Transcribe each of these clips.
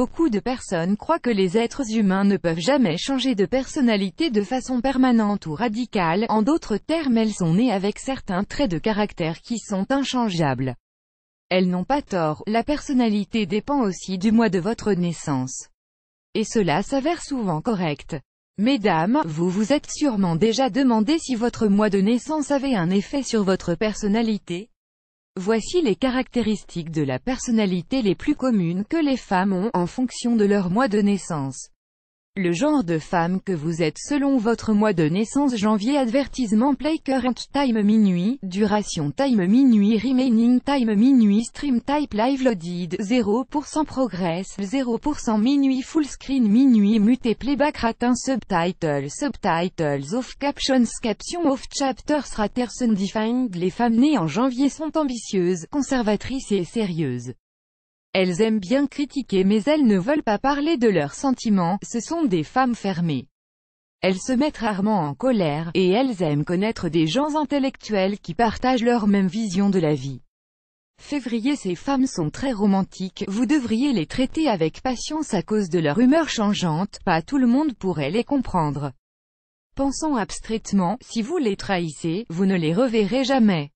beaucoup de personnes croient que les êtres humains ne peuvent jamais changer de personnalité de façon permanente ou radicale, en d'autres termes elles sont nées avec certains traits de caractère qui sont inchangeables. Elles n'ont pas tort, la personnalité dépend aussi du mois de votre naissance. Et cela s'avère souvent correct. Mesdames, vous vous êtes sûrement déjà demandé si votre mois de naissance avait un effet sur votre personnalité Voici les caractéristiques de la personnalité les plus communes que les femmes ont, en fonction de leur mois de naissance. Le genre de femme que vous êtes selon votre mois de naissance janvier advertisement play current time minuit, duration time minuit remaining time minuit stream type live loaded 0% progress 0% minuit full screen minuit Muté playback ratin Subtitles subtitles of captions caption of chapters raters undefined les femmes nées en janvier sont ambitieuses, conservatrices et sérieuses. Elles aiment bien critiquer mais elles ne veulent pas parler de leurs sentiments, ce sont des femmes fermées. Elles se mettent rarement en colère, et elles aiment connaître des gens intellectuels qui partagent leur même vision de la vie. Février Ces femmes sont très romantiques, vous devriez les traiter avec patience à cause de leur humeur changeante, pas tout le monde pourrait les comprendre. Pensons abstraitement, si vous les trahissez, vous ne les reverrez jamais.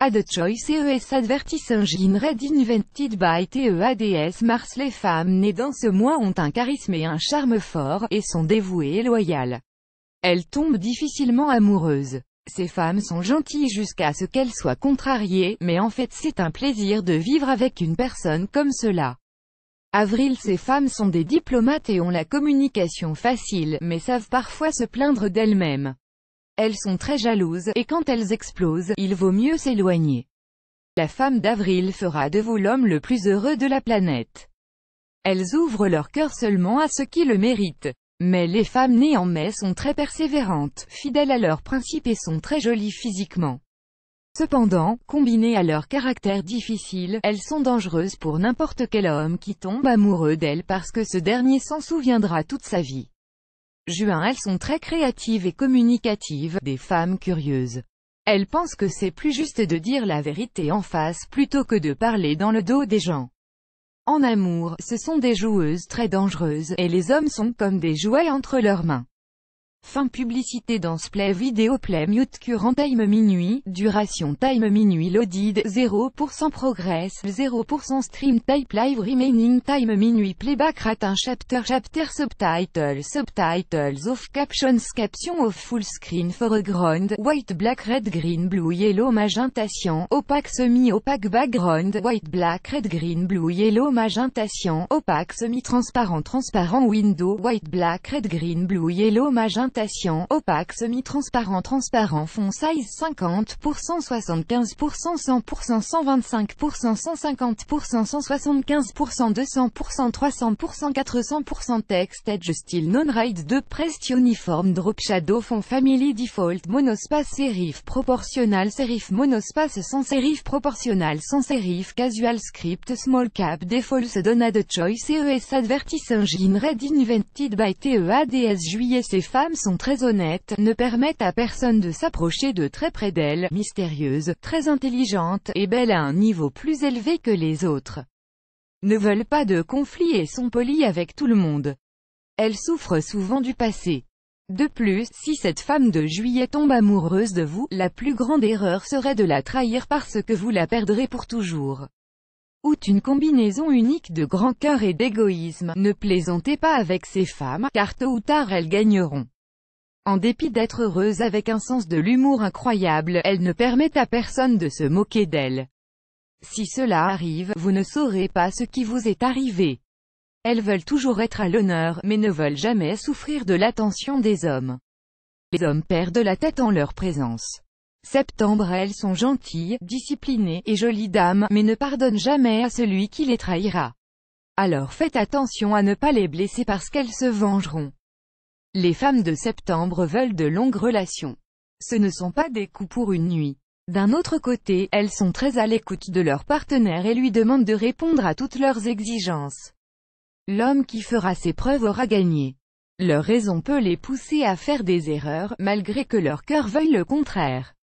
Ad Choice ES Advertising in Red Invented by TEADS Mars Les femmes nées dans ce mois ont un charisme et un charme fort, et sont dévouées et loyales. Elles tombent difficilement amoureuses. Ces femmes sont gentilles jusqu'à ce qu'elles soient contrariées, mais en fait c'est un plaisir de vivre avec une personne comme cela. Avril Ces femmes sont des diplomates et ont la communication facile, mais savent parfois se plaindre d'elles-mêmes. Elles sont très jalouses, et quand elles explosent, il vaut mieux s'éloigner. La femme d'avril fera de vous l'homme le plus heureux de la planète. Elles ouvrent leur cœur seulement à ceux qui le méritent. Mais les femmes nées en mai sont très persévérantes, fidèles à leurs principes et sont très jolies physiquement. Cependant, combinées à leur caractère difficile, elles sont dangereuses pour n'importe quel homme qui tombe amoureux d'elles parce que ce dernier s'en souviendra toute sa vie juin elles sont très créatives et communicatives, des femmes curieuses. Elles pensent que c'est plus juste de dire la vérité en face plutôt que de parler dans le dos des gens. En amour, ce sont des joueuses très dangereuses, et les hommes sont comme des jouets entre leurs mains. Fin publicité dans play vidéo play mute current time minuit, duration time minuit loaded 0% progress 0% stream type live remaining time minuit playback ratin chapter chapter subtitle subtitles of captions caption of full screen foreground white black red green blue yellow magentation opaque semi opaque background white black red green blue yellow magentation opaque semi transparent transparent window white black red green blue yellow magenta opaque semi-transparent transparent Font size 50%, 75%, 100%, 125%, 150%, 175%, 200%, 300%, 400% texte edge style non-ride 2 pressed uniforme drop shadow Font family default monospace serif proportionnel serif monospace sans serif proportionnel sans serif casual script small cap se donna de choice ES advertising in red invented by TEADS juillet ces e femmes sont très honnêtes, ne permettent à personne de s'approcher de très près d'elle, mystérieuse, très intelligente, et belle à un niveau plus élevé que les autres. Ne veulent pas de conflits et sont polies avec tout le monde. Elles souffrent souvent du passé. De plus, si cette femme de juillet tombe amoureuse de vous, la plus grande erreur serait de la trahir parce que vous la perdrez pour toujours. Out une combinaison unique de grand cœur et d'égoïsme, ne plaisantez pas avec ces femmes, car tôt ou tard elles gagneront. En dépit d'être heureuse avec un sens de l'humour incroyable, elle ne permet à personne de se moquer d'elle. Si cela arrive, vous ne saurez pas ce qui vous est arrivé. Elles veulent toujours être à l'honneur, mais ne veulent jamais souffrir de l'attention des hommes. Les hommes perdent la tête en leur présence. Septembre elles sont gentilles, disciplinées, et jolies dames, mais ne pardonnent jamais à celui qui les trahira. Alors faites attention à ne pas les blesser parce qu'elles se vengeront. Les femmes de septembre veulent de longues relations. Ce ne sont pas des coups pour une nuit. D'un autre côté, elles sont très à l'écoute de leur partenaire et lui demandent de répondre à toutes leurs exigences. L'homme qui fera ses preuves aura gagné. Leur raison peut les pousser à faire des erreurs, malgré que leur cœur veuille le contraire.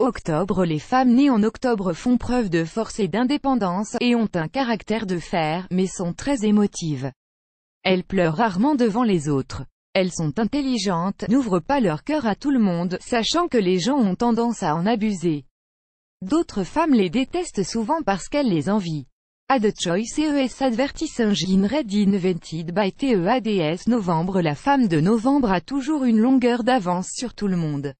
Octobre Les femmes nées en octobre font preuve de force et d'indépendance, et ont un caractère de fer, mais sont très émotives. Elles pleurent rarement devant les autres. Elles sont intelligentes, n'ouvrent pas leur cœur à tout le monde, sachant que les gens ont tendance à en abuser. D'autres femmes les détestent souvent parce qu'elles les envient. Ad Choice ES e Advertising Red Invented by TEADS Novembre La femme de novembre a toujours une longueur d'avance sur tout le monde.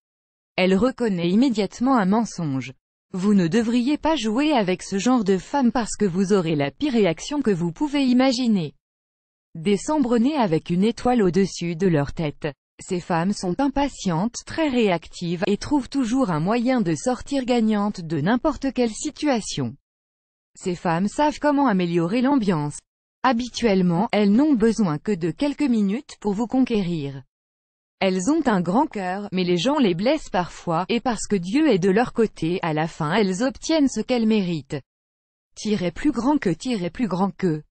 Elle reconnaît immédiatement un mensonge. Vous ne devriez pas jouer avec ce genre de femme parce que vous aurez la pire réaction que vous pouvez imaginer. Des sombres-nés avec une étoile au-dessus de leur tête. Ces femmes sont impatientes, très réactives, et trouvent toujours un moyen de sortir gagnante de n'importe quelle situation. Ces femmes savent comment améliorer l'ambiance. Habituellement, elles n'ont besoin que de quelques minutes pour vous conquérir. Elles ont un grand cœur, mais les gens les blessent parfois, et parce que Dieu est de leur côté, à la fin elles obtiennent ce qu'elles méritent. Tirez plus grand que tirez plus grand que.